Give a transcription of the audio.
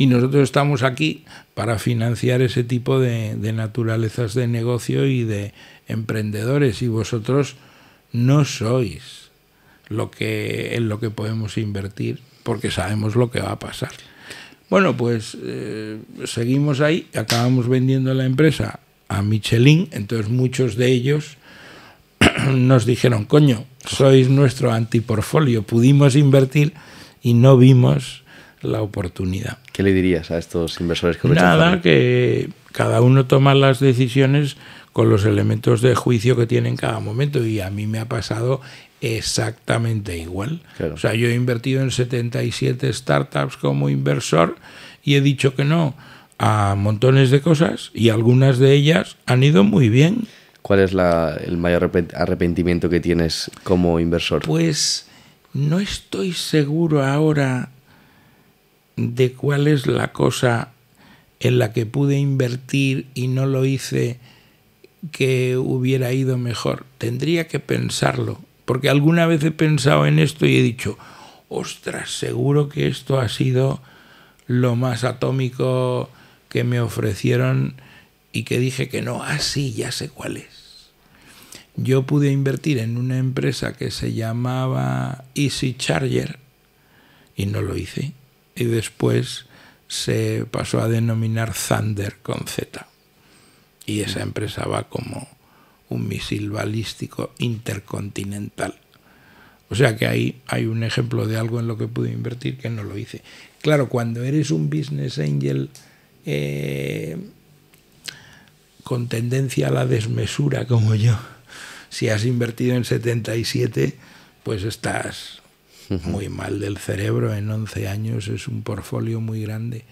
y nosotros estamos aquí para financiar ese tipo de, naturalezas de negocio y de emprendedores y vosotros no sois lo que en lo que podemos invertir porque sabemos lo que va a pasar. Bueno, pues eh, seguimos ahí, acabamos vendiendo la empresa a Michelin, entonces muchos de ellos nos dijeron, coño, sois nuestro antiporfolio. pudimos invertir y no vimos la oportunidad. ¿Qué le dirías a estos inversores que Nada, que cada uno toma las decisiones con los elementos de juicio que tiene en cada momento y a mí me ha pasado exactamente igual. O sea, yo he invertido en 77 startups como inversor y he dicho que no a montones de cosas y algunas de ellas han ido muy bien. ¿Cuál es el mayor arrepentimiento que tienes como inversor? Pues no estoy seguro ahora de cuál es la cosa en la que pude invertir y no lo hice que hubiera ido mejor. Tendría que pensarlo, porque alguna vez he pensado en esto y he dicho, ostras, seguro que esto ha sido lo más atómico que me ofrecieron y que dije que no, así ah, ya sé cuál es. Yo pude invertir en una empresa que se llamaba Easy Charger y no lo hice y después se pasó a denominar Thunder con Z. Y esa empresa va como un misil balístico intercontinental. O sea que ahí hay un ejemplo de algo en lo que pude invertir que no lo hice. Claro, cuando eres un business angel eh, con tendencia a la desmesura como yo, si has invertido en 77, pues estás muy mal del cerebro en 11 años, es un portfolio muy grande